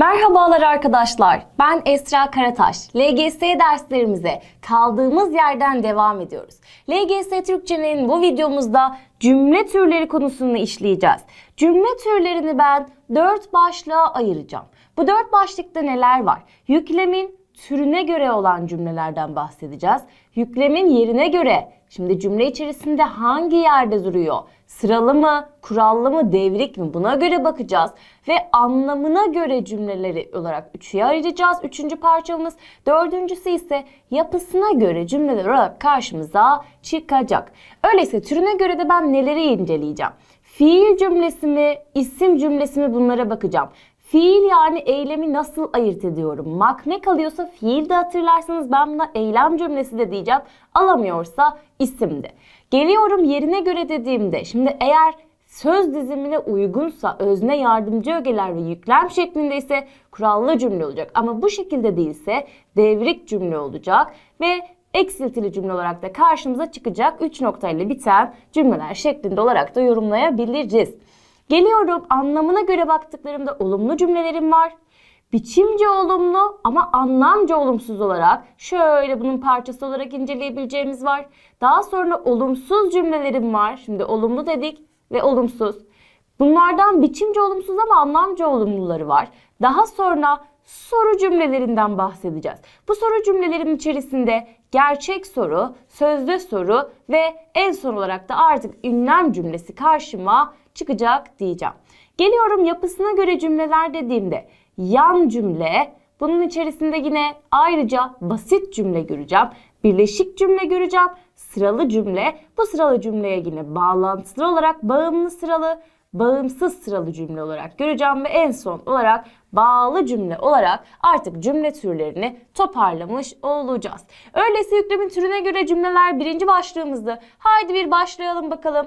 Merhabalar arkadaşlar. Ben Esra Karataş. LGS derslerimize kaldığımız yerden devam ediyoruz. LGS Türkçenin bu videomuzda cümle türleri konusunu işleyeceğiz. Cümle türlerini ben dört başlığa ayıracağım. Bu dört başlıkta neler var? Yüklemin türüne göre olan cümlelerden bahsedeceğiz. Yüklemin yerine göre Şimdi cümle içerisinde hangi yerde duruyor? Sıralı mı, kurallı mı, devrik mi? Buna göre bakacağız. Ve anlamına göre cümleleri olarak üçüye ayıracağız. Üçüncü parçamız. Dördüncüsü ise yapısına göre cümleler olarak karşımıza çıkacak. Öyleyse türüne göre de ben neleri inceleyeceğim? Fiil cümlesi mi, isim cümlesi mi bunlara bakacağım. Fiil yani eylemi nasıl ayırt ediyorum? Mak ne kalıyorsa fiil de hatırlarsanız ben buna eylem cümlesi de diyeceğim. Alamıyorsa isim de. Geliyorum yerine göre dediğimde şimdi eğer söz dizimine uygunsa özne yardımcı ögeler ve yüklem şeklinde ise kurallı cümle olacak. Ama bu şekilde değilse devrik cümle olacak ve eksiltili cümle olarak da karşımıza çıkacak 3 noktayla biten cümleler şeklinde olarak da yorumlayabiliriz. Geliyorum anlamına göre baktıklarımda olumlu cümlelerim var. Biçimce olumlu ama anlamca olumsuz olarak şöyle bunun parçası olarak inceleyebileceğimiz var. Daha sonra olumsuz cümlelerim var. Şimdi olumlu dedik ve olumsuz. Bunlardan biçimce olumsuz ama anlamca olumluları var. Daha sonra soru cümlelerinden bahsedeceğiz. Bu soru cümlelerin içerisinde gerçek soru, sözde soru ve en son olarak da artık ünlem cümlesi karşıma çıkacak diyeceğim. Geliyorum yapısına göre cümleler dediğimde yan cümle, bunun içerisinde yine ayrıca basit cümle göreceğim, birleşik cümle göreceğim, sıralı cümle. Bu sıralı cümleye yine bağlantılı olarak bağımlı sıralı, bağımsız sıralı cümle olarak göreceğim ve en son olarak bağlı cümle olarak artık cümle türlerini toparlamış olacağız. Öyleyse yüklemin türüne göre cümleler birinci başlığımızdı. Haydi bir başlayalım bakalım.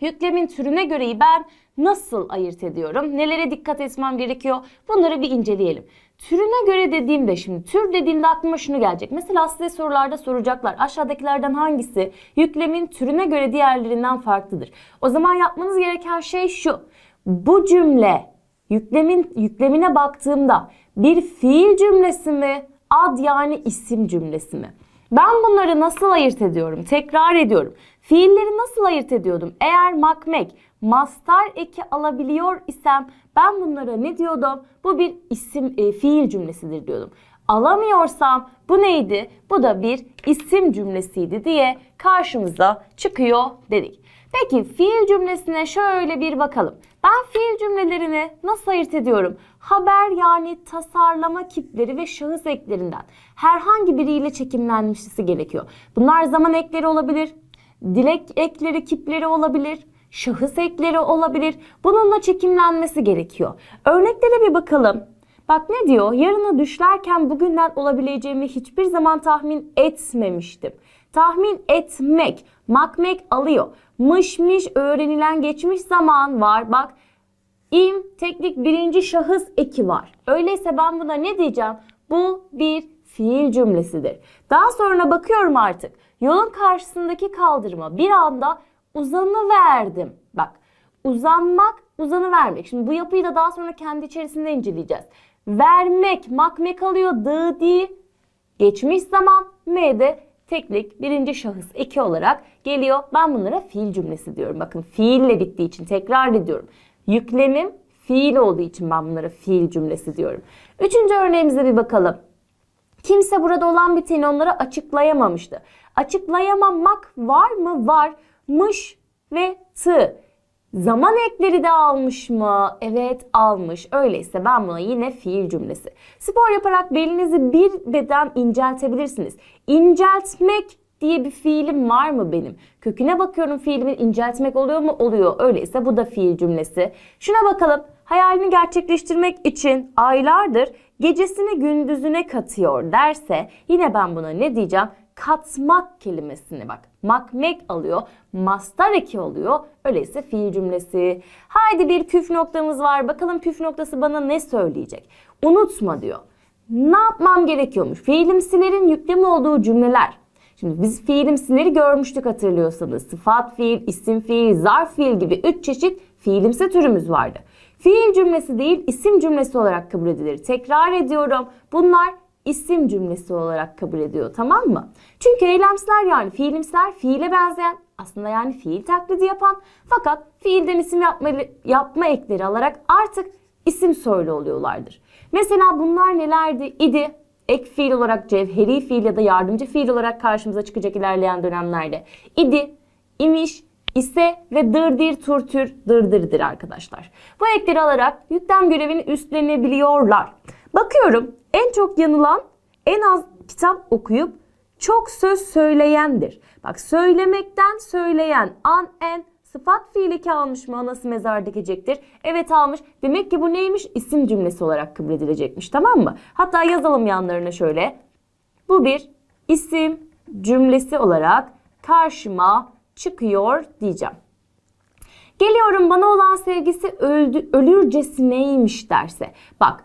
Yüklemin türüne göre ben nasıl ayırt ediyorum? Nelere dikkat etmem gerekiyor? Bunları bir inceleyelim. Türüne göre dediğimde şimdi tür dediğimde aklıma şunu gelecek. Mesela size sorularda soracaklar aşağıdakilerden hangisi yüklemin türüne göre diğerlerinden farklıdır? O zaman yapmanız gereken şey şu. Bu cümle yüklemin yüklemine baktığımda bir fiil cümlesi mi? Ad yani isim cümlesi mi? Ben bunları nasıl ayırt ediyorum? Tekrar ediyorum. Fiilleri nasıl ayırt ediyordum? Eğer makmek, mastar eki alabiliyor isem ben bunlara ne diyordum? Bu bir isim e, fiil cümlesidir diyordum. Alamıyorsam bu neydi? Bu da bir isim cümlesiydi diye karşımıza çıkıyor dedik. Peki fiil cümlesine şöyle bir bakalım. Ben fiil cümlelerini nasıl ayırt ediyorum? Haber yani tasarlama kipleri ve şahıs eklerinden herhangi biriyle çekimlenmişlisi gerekiyor. Bunlar zaman ekleri olabilir, dilek ekleri, kipleri olabilir, şahıs ekleri olabilir. Bununla çekimlenmesi gerekiyor. Örneklere bir bakalım. Bak ne diyor? Yarını düşlerken bugünden olabileceğimi hiçbir zaman tahmin etmemiştim. Tahmin etmek, makmek alıyor. Mış miş öğrenilen geçmiş zaman var. Bak im teknik birinci şahıs eki var. Öyleyse ben buna ne diyeceğim? Bu bir fiil cümlesidir. Daha sonra bakıyorum artık. Yolun karşısındaki kaldırıma bir anda uzanı verdim. Bak uzanmak, uzanı vermek. Şimdi bu yapıyı da daha sonra kendi içerisinde inceleyeceğiz. Vermek, makmek alıyor, dı di. Geçmiş zaman m'de teklik birinci şahıs eki olarak geliyor. Ben bunlara fiil cümlesi diyorum. Bakın fiille bittiği için tekrar ediyorum. Yüklemim fiil olduğu için ben bunlara fiil cümlesi diyorum. Üçüncü örneğimize bir bakalım. Kimse burada olan biteni onlara açıklayamamıştı. Açıklayamamak var mı? Var. Mış ve tı. Zaman ekleri de almış mı? Evet almış. Öyleyse ben buna yine fiil cümlesi. Spor yaparak belinizi bir beden inceltebilirsiniz. İnceltmek diye bir fiilim var mı benim? Köküne bakıyorum fiilimin inceltmek oluyor mu? Oluyor. Öyleyse bu da fiil cümlesi. Şuna bakalım. Hayalini gerçekleştirmek için aylardır gecesini gündüzüne katıyor derse yine ben buna ne diyeceğim? katmak kelimesini bak makmek alıyor. Mastar eki oluyor. Öyleyse fiil cümlesi. Haydi bir püf noktamız var. Bakalım püf noktası bana ne söyleyecek? Unutma diyor. Ne yapmam gerekiyormuş? Fiilimsilerin yüklemi olduğu cümleler. Şimdi biz fiilimsileri görmüştük hatırlıyorsanız. Sıfat fiil, isim fiil, zarf fiil gibi üç çeşit fiilimsi türümüz vardı. Fiil cümlesi değil, isim cümlesi olarak kabul edilir. Tekrar ediyorum. Bunlar isim cümlesi olarak kabul ediyor tamam mı? Çünkü eylemsler yani fiilimsler fiile benzeyen aslında yani fiil taklidi yapan fakat fiilden isim yapma, yapma ekleri alarak artık isim söyle oluyorlardır. Mesela bunlar nelerdi? İdi, ek fiil olarak cevheri fiil ya da yardımcı fiil olarak karşımıza çıkacak ilerleyen dönemlerde. İdi, imiş, ise ve dırdir turtür dırdırdır arkadaşlar. Bu ekleri alarak yüklem görevini üstlenebiliyorlar. Bakıyorum en çok yanılan en az kitap okuyup çok söz söyleyendir. Bak söylemekten söyleyen an en sıfat fiili ki almış mı anası mezar dikecektir. Evet almış. Demek ki bu neymiş? İsim cümlesi olarak kabul edilecekmiş tamam mı? Hatta yazalım yanlarına şöyle. Bu bir isim cümlesi olarak karşıma çıkıyor diyeceğim. Geliyorum bana olan sevgisi öldü, ölürcesineymiş derse. Bak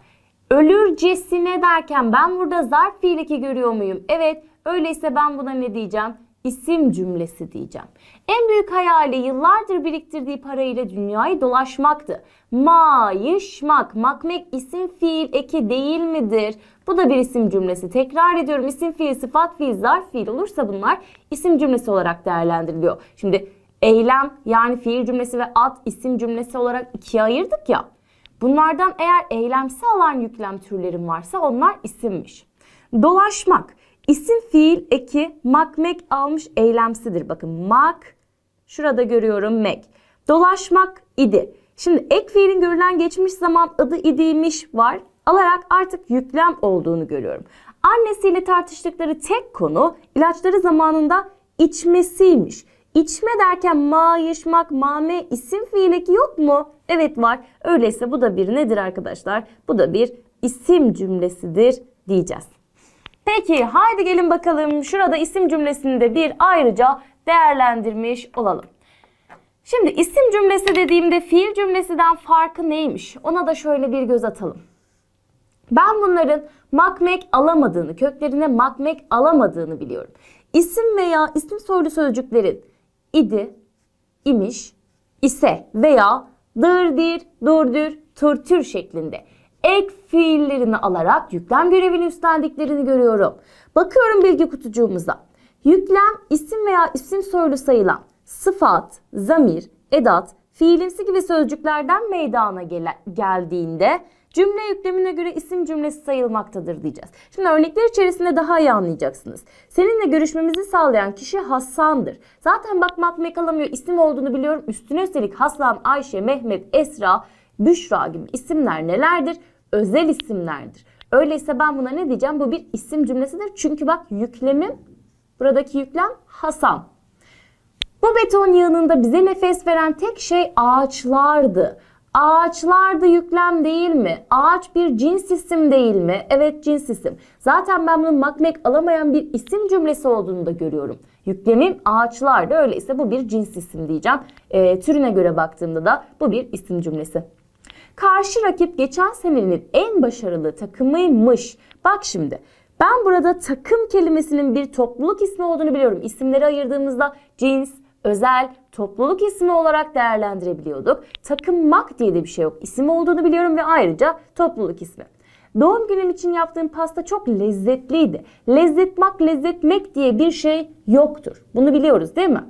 Ölürcesine derken ben burada zarf fiil eki görüyor muyum? Evet. Öyleyse ben buna ne diyeceğim? İsim cümlesi diyeceğim. En büyük hayali yıllardır biriktirdiği parayla dünyayı dolaşmaktı. Mayışmak, makmek isim fiil eki değil midir? Bu da bir isim cümlesi. Tekrar ediyorum isim fiil, sıfat fiil, zarf fiil olursa bunlar isim cümlesi olarak değerlendiriliyor. Şimdi eylem yani fiil cümlesi ve ad isim cümlesi olarak ikiye ayırdık ya. Bunlardan eğer eylemsi alan yüklem türlerim varsa onlar isimmiş. Dolaşmak. İsim fiil eki mak mek almış eylemsidir. Bakın mak şurada görüyorum mek. Dolaşmak idi. Şimdi ek fiilin görülen geçmiş zaman adı idiymiş var. Alarak artık yüklem olduğunu görüyorum. Annesiyle tartıştıkları tek konu ilaçları zamanında içmesiymiş. İçme derken mayışmak, mame isim fiili yok mu? Evet var. Öyleyse bu da bir nedir arkadaşlar? Bu da bir isim cümlesidir diyeceğiz. Peki haydi gelin bakalım şurada isim cümlesini de bir ayrıca değerlendirmiş olalım. Şimdi isim cümlesi dediğimde fiil cümlesinden farkı neymiş? Ona da şöyle bir göz atalım. Ben bunların makmek alamadığını, köklerine makmek alamadığını biliyorum. İsim veya isim soylu sözcüklerin idi, imiş, ise veya dırdir, durdur, tırtür şeklinde ek fiillerini alarak yüklem görevini üstlendiklerini görüyorum. Bakıyorum bilgi kutucuğumuza. Yüklem isim veya isim soylu sayılan sıfat, zamir, edat, fiilimsi gibi sözcüklerden meydana gel geldiğinde Cümle yüklemine göre isim cümlesi sayılmaktadır diyeceğiz. Şimdi örnekler içerisinde daha iyi anlayacaksınız. Seninle görüşmemizi sağlayan kişi Hasan'dır. Zaten bakma atma yakalamıyor isim olduğunu biliyorum. Üstüne üstelik Hasan, Ayşe, Mehmet, Esra, Büşra gibi isimler nelerdir? Özel isimlerdir. Öyleyse ben buna ne diyeceğim? Bu bir isim cümlesidir. Çünkü bak yüklemim, buradaki yüklem Hasan. Bu beton yığınında bize nefes veren tek şey ağaçlardı. Ağaçlar da yüklem değil mi? Ağaç bir cins isim değil mi? Evet cins isim. Zaten ben bunun makmek alamayan bir isim cümlesi olduğunu da görüyorum. Yüklemim ağaçlar da öyleyse bu bir cins isim diyeceğim. E, türüne göre baktığımda da bu bir isim cümlesi. Karşı rakip geçen senenin en başarılı takımıymış. Bak şimdi ben burada takım kelimesinin bir topluluk ismi olduğunu biliyorum. İsimleri ayırdığımızda cins, özel topluluk ismi olarak değerlendirebiliyorduk. Takım mak diye de bir şey yok. İsim olduğunu biliyorum ve ayrıca topluluk ismi. Doğum günüm için yaptığım pasta çok lezzetliydi. Lezzetmak, lezzetmek diye bir şey yoktur. Bunu biliyoruz değil mi?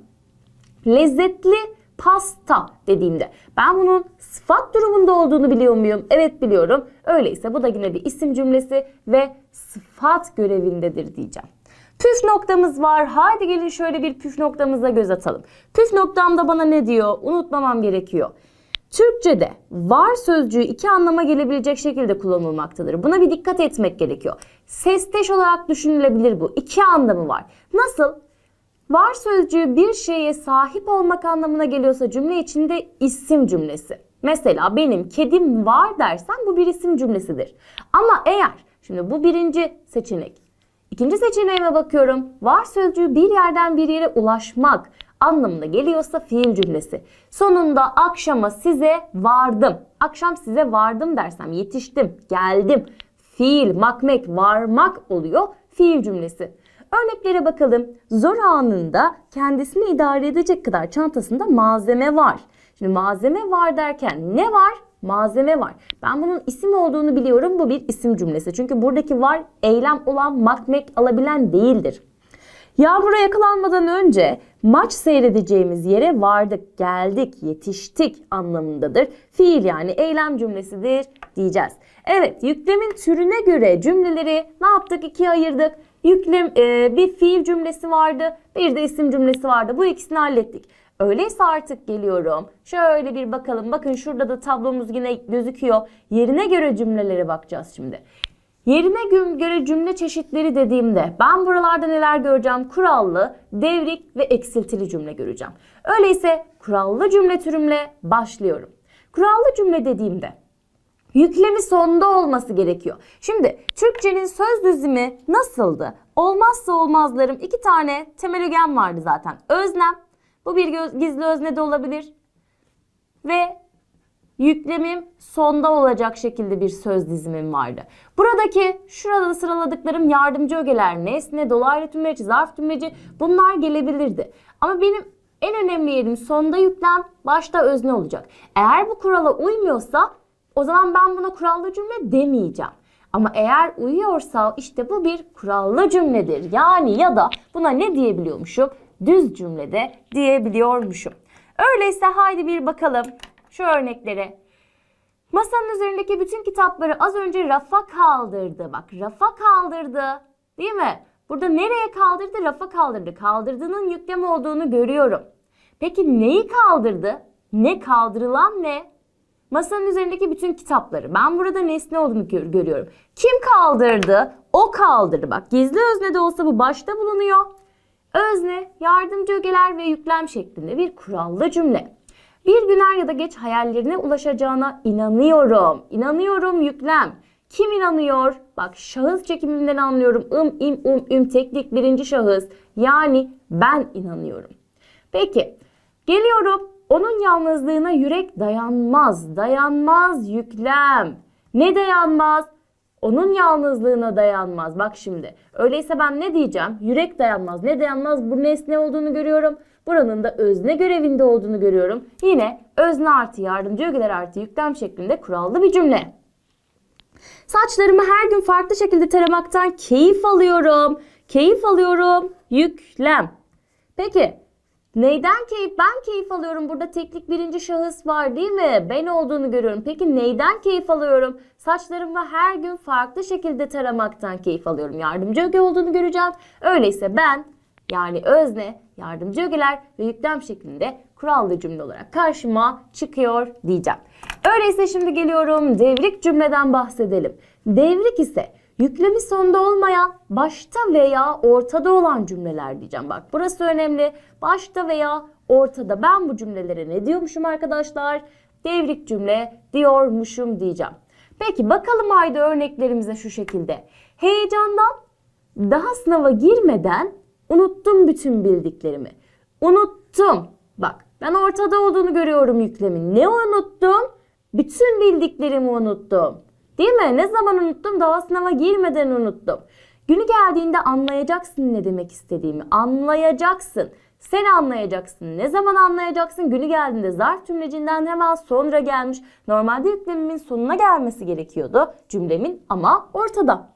Lezzetli pasta dediğimde ben bunun sıfat durumunda olduğunu biliyor muyum? Evet biliyorum. Öyleyse bu da yine bir isim cümlesi ve sıfat görevindedir diyeceğim. Püf noktamız var. Haydi gelin şöyle bir püf noktamıza göz atalım. Püf noktam da bana ne diyor? Unutmamam gerekiyor. Türkçe'de var sözcüğü iki anlama gelebilecek şekilde kullanılmaktadır. Buna bir dikkat etmek gerekiyor. Sesteş olarak düşünülebilir bu. İki anlamı var. Nasıl? Var sözcüğü bir şeye sahip olmak anlamına geliyorsa cümle içinde isim cümlesi. Mesela benim kedim var dersen bu bir isim cümlesidir. Ama eğer, şimdi bu birinci seçenek. İkinci seçeneğime bakıyorum. Var sözcüğü bir yerden bir yere ulaşmak anlamına geliyorsa fiil cümlesi. Sonunda akşama size vardım. Akşam size vardım dersem yetiştim, geldim. Fiil, makmek, varmak oluyor fiil cümlesi. Örneklere bakalım. Zor anında kendisini idare edecek kadar çantasında malzeme var. Şimdi malzeme var derken ne var? malzeme var. Ben bunun isim olduğunu biliyorum. Bu bir isim cümlesi. Çünkü buradaki var eylem olan makmek alabilen değildir. Yağmura yakalanmadan önce maç seyredeceğimiz yere vardık, geldik, yetiştik anlamındadır. Fiil yani eylem cümlesidir diyeceğiz. Evet yüklemin türüne göre cümleleri ne yaptık ikiye ayırdık. Yüklem e, bir fiil cümlesi vardı bir de isim cümlesi vardı. Bu ikisini hallettik. Öyleyse artık geliyorum. Şöyle bir bakalım. Bakın şurada da tablomuz yine gözüküyor. Yerine göre cümlelere bakacağız şimdi. Yerine göre cümle çeşitleri dediğimde ben buralarda neler göreceğim? Kurallı, devrik ve eksiltili cümle göreceğim. Öyleyse kurallı cümle türümle başlıyorum. Kurallı cümle dediğimde yüklemi sonda olması gerekiyor. Şimdi Türkçenin söz dizimi nasıldı? Olmazsa olmazlarım iki tane temel ögen vardı zaten. Öznem bu bir göz, gizli özne de olabilir. Ve yüklemim sonda olacak şekilde bir söz dizimim vardı. Buradaki şurada sıraladıklarım yardımcı ögeler, nesne, dolaylı tümleci, zarf tümleci bunlar gelebilirdi. Ama benim en önemli yerim sonda yüklem, başta özne olacak. Eğer bu kurala uymuyorsa o zaman ben buna kurallı cümle demeyeceğim. Ama eğer uyuyorsa işte bu bir kurallı cümledir. Yani ya da buna ne diyebiliyormuşum? düz cümlede diyebiliyormuşum. Öyleyse haydi bir bakalım şu örneklere. Masanın üzerindeki bütün kitapları az önce rafa kaldırdı. Bak rafa kaldırdı değil mi? Burada nereye kaldırdı? Rafa kaldırdı. Kaldırdığının yüklem olduğunu görüyorum. Peki neyi kaldırdı? Ne kaldırılan ne? Masanın üzerindeki bütün kitapları. Ben burada nesne olduğunu görüyorum. Kim kaldırdı? O kaldırdı. Bak gizli özne de olsa bu başta bulunuyor. Özne, yardımcı ögeler ve yüklem şeklinde bir kurallı cümle. Bir gün er ya da geç hayallerine ulaşacağına inanıyorum. İnanıyorum yüklem. Kim inanıyor? Bak şahıs çekiminden anlıyorum. Im, im, um, üm teknik birinci şahıs. Yani ben inanıyorum. Peki geliyorum. Onun yalnızlığına yürek dayanmaz. Dayanmaz yüklem. Ne dayanmaz? Onun yalnızlığına dayanmaz. Bak şimdi. Öyleyse ben ne diyeceğim? Yürek dayanmaz. Ne dayanmaz? Bu nesne olduğunu görüyorum. Buranın da özne görevinde olduğunu görüyorum. Yine özne artı yardımcı ögeler artı yüklem şeklinde kurallı bir cümle. Saçlarımı her gün farklı şekilde taramaktan keyif alıyorum. Keyif alıyorum. Yüklem. Peki Neyden keyif? Ben keyif alıyorum. Burada teknik birinci şahıs var değil mi? Ben olduğunu görüyorum. Peki neyden keyif alıyorum? Saçlarımı her gün farklı şekilde taramaktan keyif alıyorum. Yardımcı öge olduğunu göreceğim. Öyleyse ben yani özne, yardımcı ögeler ve yüklem şeklinde kurallı cümle olarak karşıma çıkıyor diyeceğim. Öyleyse şimdi geliyorum devrik cümleden bahsedelim. Devrik ise Yüklemi sonda olmayan, başta veya ortada olan cümleler diyeceğim. Bak burası önemli. Başta veya ortada. Ben bu cümlelere ne diyormuşum arkadaşlar? Devrik cümle diyormuşum diyeceğim. Peki bakalım ayda örneklerimize şu şekilde. Heyecandan daha sınava girmeden unuttum bütün bildiklerimi. Unuttum. Bak ben ortada olduğunu görüyorum yüklemin. Ne unuttum? Bütün bildiklerimi unuttum. Değil mi? Ne zaman unuttum? Daha sınava girmeden unuttum. Günü geldiğinde anlayacaksın ne demek istediğimi. Anlayacaksın. Sen anlayacaksın. Ne zaman anlayacaksın? Günü geldiğinde zarf cümlecinden hemen sonra gelmiş. Normalde yüklemimin sonuna gelmesi gerekiyordu cümlemin ama ortada.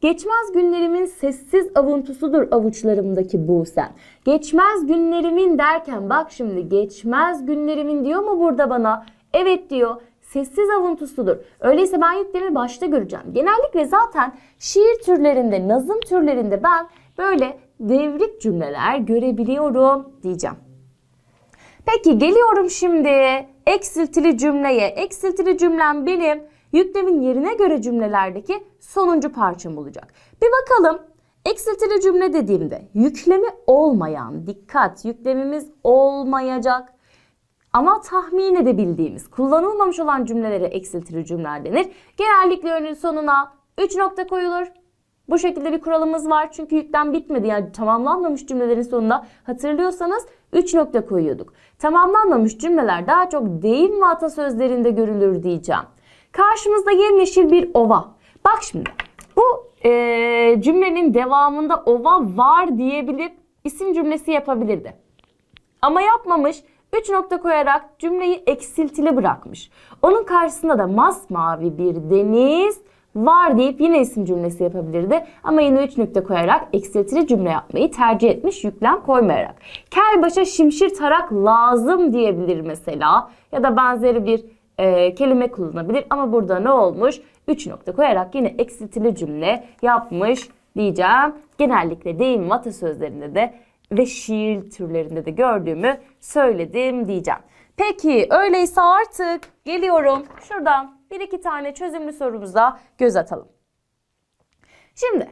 Geçmez günlerimin sessiz avuntusudur avuçlarımdaki bu sen. Geçmez günlerimin derken bak şimdi geçmez günlerimin diyor mu burada bana? Evet diyor sessiz avuntusudur. Öyleyse ben yüklemi başta göreceğim. Genellikle zaten şiir türlerinde, nazım türlerinde ben böyle devrik cümleler görebiliyorum diyeceğim. Peki geliyorum şimdi eksiltili cümleye. Eksiltili cümlem benim yüklemin yerine göre cümlelerdeki sonuncu parçam olacak. Bir bakalım eksiltili cümle dediğimde yüklemi olmayan, dikkat yüklemimiz olmayacak ama tahmin edebildiğimiz, kullanılmamış olan cümlelere eksiltilir cümleler denir. Genellikle örneğin sonuna 3 nokta koyulur. Bu şekilde bir kuralımız var çünkü yüklem bitmedi yani tamamlanmamış cümlelerin sonunda hatırlıyorsanız 3 nokta koyuyorduk. Tamamlanmamış cümleler daha çok deyim ve atasözlerinde görülür diyeceğim. Karşımızda yemyeşil bir ova. Bak şimdi bu e, cümlenin devamında ova var diyebilip isim cümlesi yapabilirdi. Ama yapmamış üç nokta koyarak cümleyi eksiltili bırakmış. Onun karşısında da masmavi bir deniz var deyip yine isim cümlesi yapabilirdi. Ama yine üç nokta koyarak eksiltili cümle yapmayı tercih etmiş yüklem koymayarak. Kel başa şimşir tarak lazım diyebilir mesela ya da benzeri bir e, kelime kullanabilir. Ama burada ne olmuş? Üç nokta koyarak yine eksiltili cümle yapmış diyeceğim. Genellikle deyim ve sözlerinde de ve şiir türlerinde de gördüğümü söyledim diyeceğim. Peki öyleyse artık geliyorum şuradan bir iki tane çözümlü sorumuza göz atalım. Şimdi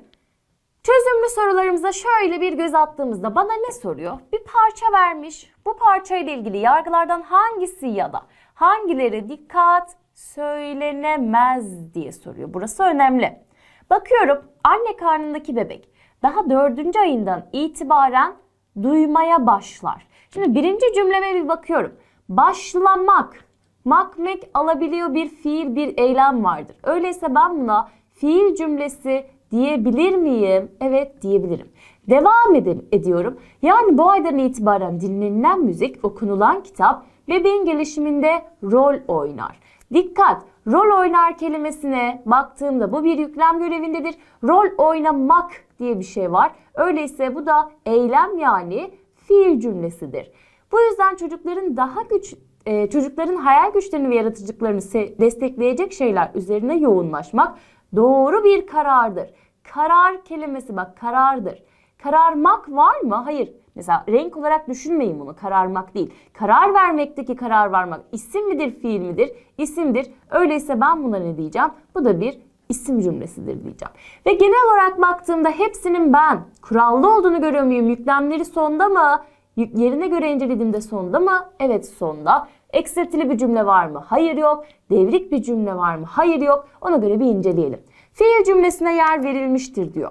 çözümlü sorularımıza şöyle bir göz attığımızda bana ne soruyor? Bir parça vermiş. Bu parçayla ilgili yargılardan hangisi ya da hangileri dikkat söylenemez diye soruyor. Burası önemli. Bakıyorum anne karnındaki bebek daha dördüncü ayından itibaren duymaya başlar. Şimdi birinci cümleme bir bakıyorum. Başlamak. Makmek alabiliyor bir fiil, bir eylem vardır. Öyleyse ben buna fiil cümlesi diyebilir miyim? Evet diyebilirim. Devam edelim, ediyorum. Yani bu aydan itibaren dinlenilen müzik, okunulan kitap bebeğin gelişiminde rol oynar. Dikkat! Rol oynar kelimesine baktığımda bu bir yüklem görevindedir. Rol oynamak diye bir şey var. Öyleyse bu da eylem yani fiil cümlesidir. Bu yüzden çocukların daha güç e, çocukların hayal güçlerini ve yaratıcılıklarını destekleyecek şeyler üzerine yoğunlaşmak doğru bir karardır. Karar kelimesi bak karardır. Kararmak var mı? Hayır. Mesela renk olarak düşünmeyin bunu. Kararmak değil. Karar vermekteki karar varmak isim midir, fiil midir? İsimdir. Öyleyse ben buna ne diyeceğim? Bu da bir isim cümlesidir diyeceğim. Ve genel olarak baktığımda hepsinin ben kurallı olduğunu görüyor muyum? Yüklemleri sonda mı? Yerine göre incelediğimde sonda mı? Evet sonda. Eksiltili bir cümle var mı? Hayır yok. Devrik bir cümle var mı? Hayır yok. Ona göre bir inceleyelim. Fiil cümlesine yer verilmiştir diyor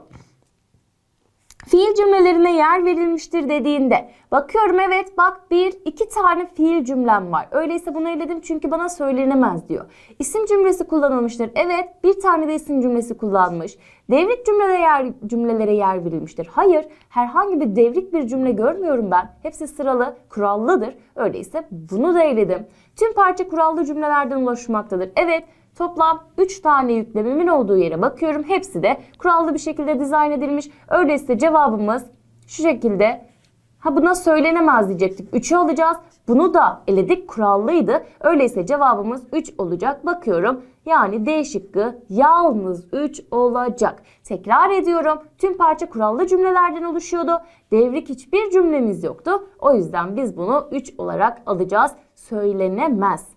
fiil cümlelerine yer verilmiştir dediğinde bakıyorum evet bak bir iki tane fiil cümlem var. Öyleyse bunu eledim çünkü bana söylenemez diyor. İsim cümlesi kullanılmıştır. Evet bir tane de isim cümlesi kullanmış. Devrik cümlede yer, cümlelere yer verilmiştir. Hayır herhangi bir devrik bir cümle görmüyorum ben. Hepsi sıralı kurallıdır. Öyleyse bunu da eledim. Tüm parça kurallı cümlelerden ulaşmaktadır. Evet Toplam 3 tane yüklememin olduğu yere bakıyorum. Hepsi de kurallı bir şekilde dizayn edilmiş. Öyleyse cevabımız şu şekilde Ha buna söylenemez diyecektik. 3'ü alacağız. Bunu da eledik kurallıydı. Öyleyse cevabımız 3 olacak. Bakıyorum. Yani D şıkkı yalnız 3 olacak. Tekrar ediyorum. Tüm parça kurallı cümlelerden oluşuyordu. Devrik hiçbir cümlemiz yoktu. O yüzden biz bunu 3 olarak alacağız. Söylenemez.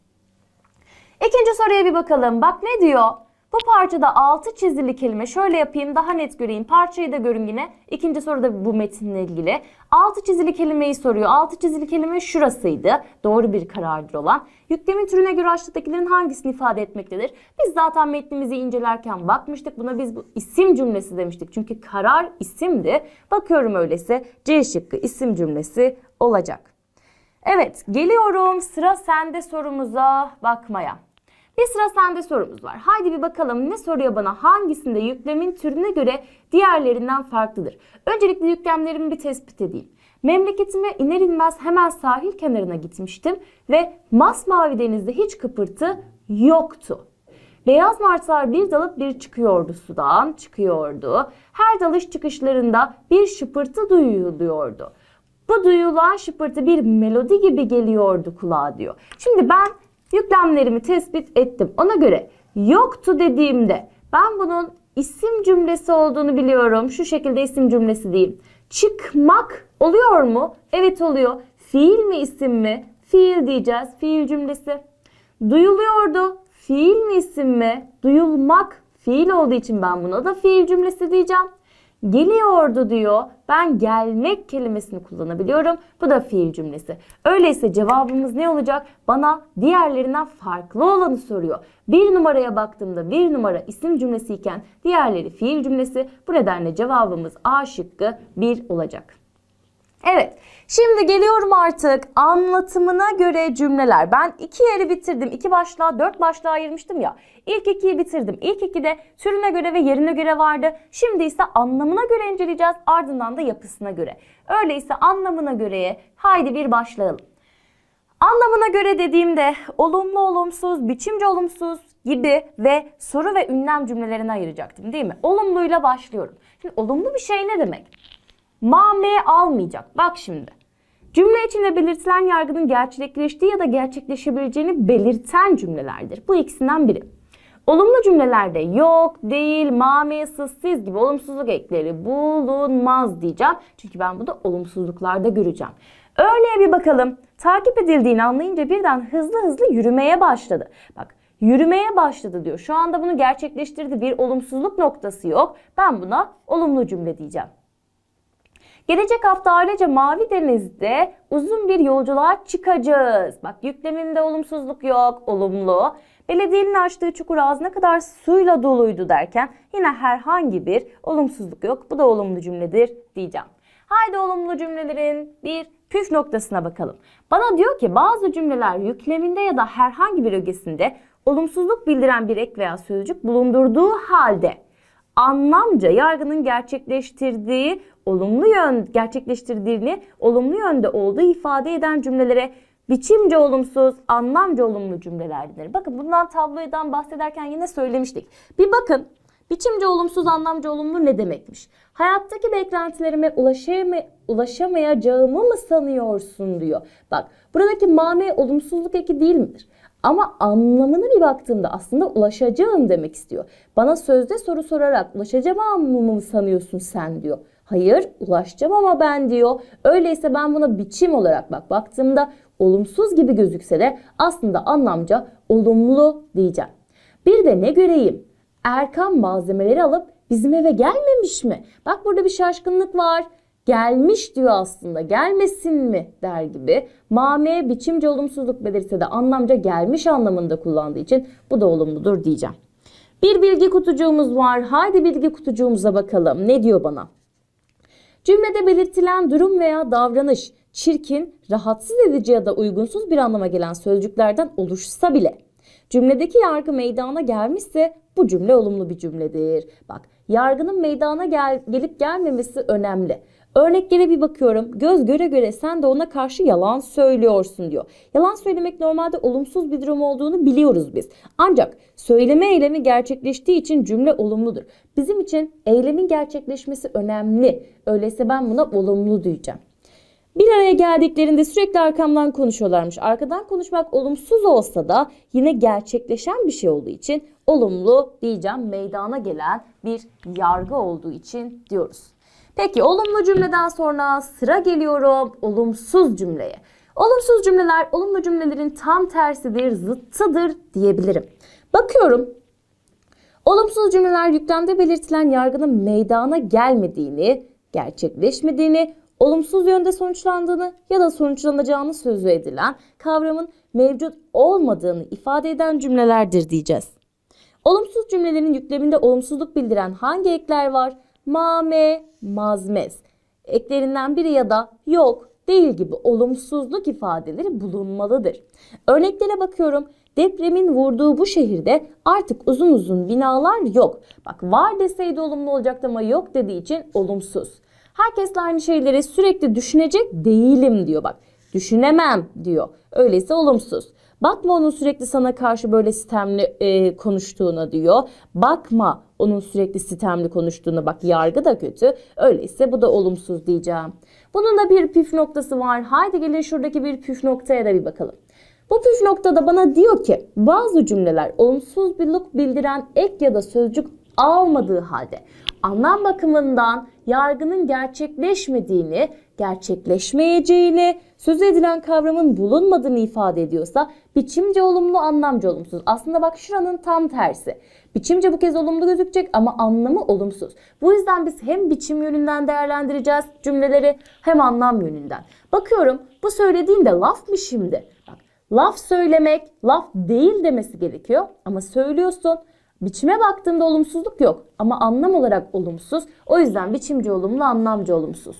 İkinci soruya bir bakalım. Bak ne diyor? Bu parçada altı çizili kelime şöyle yapayım daha net göreyim. Parçayı da görün yine. İkinci soruda bu metinle ilgili. Altı çizili kelimeyi soruyor. Altı çizili kelime şurasıydı. Doğru bir karardır olan. Yüklemin türüne göre aşağıdakilerin hangisini ifade etmektedir? Biz zaten metnimizi incelerken bakmıştık. Buna biz bu isim cümlesi demiştik. Çünkü karar isimdi. Bakıyorum öyleyse C şıkkı isim cümlesi olacak. Evet geliyorum sıra sende sorumuza bakmaya. Bir sıra sende sorumuz var. Haydi bir bakalım ne soruyor bana hangisinde yüklemin türüne göre diğerlerinden farklıdır. Öncelikle yüklemlerimi bir tespit edeyim. Memleketime iner inmez hemen sahil kenarına gitmiştim ve masmavi denizde hiç kıpırtı yoktu. Beyaz martılar bir dalıp bir çıkıyordu sudan, çıkıyordu. Her dalış çıkışlarında bir şıpırtı duyuluyordu. Bu duyulan şıpırtı bir melodi gibi geliyordu kulağa diyor. Şimdi ben Yüklemlerimi tespit ettim. Ona göre yoktu dediğimde ben bunun isim cümlesi olduğunu biliyorum. Şu şekilde isim cümlesi diyeyim. Çıkmak oluyor mu? Evet oluyor. Fiil mi isim mi? Fiil diyeceğiz. Fiil cümlesi. Duyuluyordu. Fiil mi isim mi? Duyulmak fiil olduğu için ben buna da fiil cümlesi diyeceğim. Geliyordu diyor. Ben gelmek kelimesini kullanabiliyorum. Bu da fiil cümlesi. Öyleyse cevabımız ne olacak? Bana diğerlerinden farklı olanı soruyor. Bir numaraya baktığımda bir numara isim cümlesi iken diğerleri fiil cümlesi. Bu nedenle cevabımız A şıkkı 1 olacak. Evet. Şimdi geliyorum artık anlatımına göre cümleler. Ben iki yeri bitirdim. iki başlığa dört başlığa ayırmıştım ya. İlk ikiyi bitirdim. İlk iki de türüne göre ve yerine göre vardı. Şimdi ise anlamına göre inceleyeceğiz. Ardından da yapısına göre. Öyleyse anlamına göreye haydi bir başlayalım. Anlamına göre dediğimde olumlu olumsuz, biçimce olumsuz gibi ve soru ve ünlem cümlelerine ayıracaktım değil mi? Olumluyla başlıyorum. Şimdi olumlu bir şey ne demek? muameleye almayacak. Bak şimdi. Cümle içinde belirtilen yargının gerçekleştiği ya da gerçekleşebileceğini belirten cümlelerdir. Bu ikisinden biri. Olumlu cümlelerde yok, değil, mamesiz, sızsız gibi olumsuzluk ekleri bulunmaz diyeceğim. Çünkü ben bunu olumsuzluklarda göreceğim. Örneğe bir bakalım. Takip edildiğini anlayınca birden hızlı hızlı yürümeye başladı. Bak yürümeye başladı diyor. Şu anda bunu gerçekleştirdi. Bir olumsuzluk noktası yok. Ben buna olumlu cümle diyeceğim. Gelecek hafta ailece Mavi Deniz'de uzun bir yolculuğa çıkacağız. Bak yükleminde olumsuzluk yok, olumlu. Belediyenin açtığı çukur ağzına kadar suyla doluydu derken yine herhangi bir olumsuzluk yok. Bu da olumlu cümledir diyeceğim. Haydi olumlu cümlelerin bir püf noktasına bakalım. Bana diyor ki bazı cümleler yükleminde ya da herhangi bir ögesinde olumsuzluk bildiren bir ek veya sözcük bulundurduğu halde anlamca yargının gerçekleştirdiği olumlu yön gerçekleştirdiğini, olumlu yönde olduğu ifade eden cümlelere biçimce olumsuz, anlamca olumlu cümlelerdir. Bakın bundan tabloydan bahsederken yine söylemiştik. Bir bakın biçimce olumsuz, anlamca olumlu ne demekmiş? Hayattaki beklentilerime ulaşama, ulaşamayacağımı mı sanıyorsun diyor. Bak buradaki mame olumsuzluk eki değil midir? Ama anlamına bir baktığımda aslında ulaşacağım demek istiyor. Bana sözde soru sorarak ulaşacağım mı sanıyorsun sen diyor. Hayır ulaşacağım ama ben diyor. Öyleyse ben buna biçim olarak bak baktığımda olumsuz gibi gözükse de aslında anlamca olumlu diyeceğim. Bir de ne göreyim? Erkan malzemeleri alıp bizim eve gelmemiş mi? Bak burada bir şaşkınlık var. Gelmiş diyor aslında gelmesin mi der gibi. Mame biçimce olumsuzluk belirse de anlamca gelmiş anlamında kullandığı için bu da olumludur diyeceğim. Bir bilgi kutucuğumuz var. Haydi bilgi kutucuğumuza bakalım. Ne diyor bana? Cümlede belirtilen durum veya davranış çirkin, rahatsız edici ya da uygunsuz bir anlama gelen sözcüklerden oluşsa bile cümledeki yargı meydana gelmişse bu cümle olumlu bir cümledir. Bak yargının meydana gel gelip gelmemesi önemli. Örneklere bir bakıyorum. Göz göre göre sen de ona karşı yalan söylüyorsun diyor. Yalan söylemek normalde olumsuz bir durum olduğunu biliyoruz biz. Ancak söyleme eylemi gerçekleştiği için cümle olumludur. Bizim için eylemin gerçekleşmesi önemli. Öyleyse ben buna olumlu diyeceğim. Bir araya geldiklerinde sürekli arkamdan konuşuyorlarmış. Arkadan konuşmak olumsuz olsa da yine gerçekleşen bir şey olduğu için olumlu diyeceğim meydana gelen bir yargı olduğu için diyoruz. Peki olumlu cümleden sonra sıra geliyorum olumsuz cümleye. Olumsuz cümleler olumlu cümlelerin tam tersidir, zıttıdır diyebilirim. Bakıyorum Olumsuz cümleler yüklemde belirtilen yargının meydana gelmediğini, gerçekleşmediğini, olumsuz yönde sonuçlandığını ya da sonuçlanacağını sözü edilen kavramın mevcut olmadığını ifade eden cümlelerdir diyeceğiz. Olumsuz cümlelerin yükleminde olumsuzluk bildiren hangi ekler var? mame, mazmez. Eklerinden biri ya da yok, değil gibi olumsuzluk ifadeleri bulunmalıdır. Örneklere bakıyorum. Depremin vurduğu bu şehirde artık uzun uzun binalar yok. Bak var deseydi olumlu olacaktı ama yok dediği için olumsuz. Herkesle aynı şeyleri sürekli düşünecek değilim diyor bak. Düşünemem diyor. Öyleyse olumsuz. Bakma onun sürekli sana karşı böyle sistemli e, konuştuğuna diyor. Bakma onun sürekli sistemli konuştuğuna bak yargı da kötü. Öyleyse bu da olumsuz diyeceğim. Bunun da bir püf noktası var. Haydi gelin şuradaki bir püf noktaya da bir bakalım. Bu püf noktada bana diyor ki bazı cümleler olumsuz bir look bildiren ek ya da sözcük almadığı halde anlam bakımından yargının gerçekleşmediğini, gerçekleşmeyeceğini, söz edilen kavramın bulunmadığını ifade ediyorsa biçimce olumlu, anlamca olumsuz. Aslında bak şuranın tam tersi. Biçimce bu kez olumlu gözükecek ama anlamı olumsuz. Bu yüzden biz hem biçim yönünden değerlendireceğiz cümleleri hem anlam yönünden. Bakıyorum bu söylediğim de laf mı şimdi? Bak laf söylemek laf değil demesi gerekiyor ama söylüyorsun Biçime baktığımda olumsuzluk yok ama anlam olarak olumsuz. O yüzden biçimci olumlu, anlamcı olumsuz.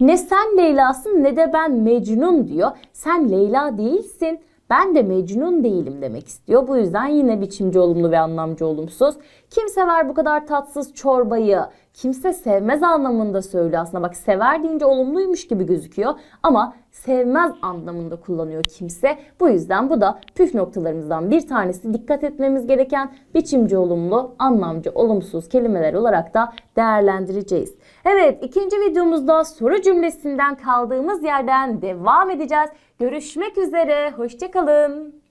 Ne sen Leyla'sın ne de ben Mecnun diyor. Sen Leyla değilsin. Ben de Mecnun değilim demek istiyor. Bu yüzden yine biçimci olumlu ve anlamcı olumsuz. Kim sever bu kadar tatsız çorbayı? kimse sevmez anlamında söylüyor aslında. Bak sever deyince olumluymuş gibi gözüküyor ama sevmez anlamında kullanıyor kimse. Bu yüzden bu da püf noktalarımızdan bir tanesi dikkat etmemiz gereken biçimci olumlu, anlamcı olumsuz kelimeler olarak da değerlendireceğiz. Evet ikinci videomuzda soru cümlesinden kaldığımız yerden devam edeceğiz. Görüşmek üzere, hoşçakalın.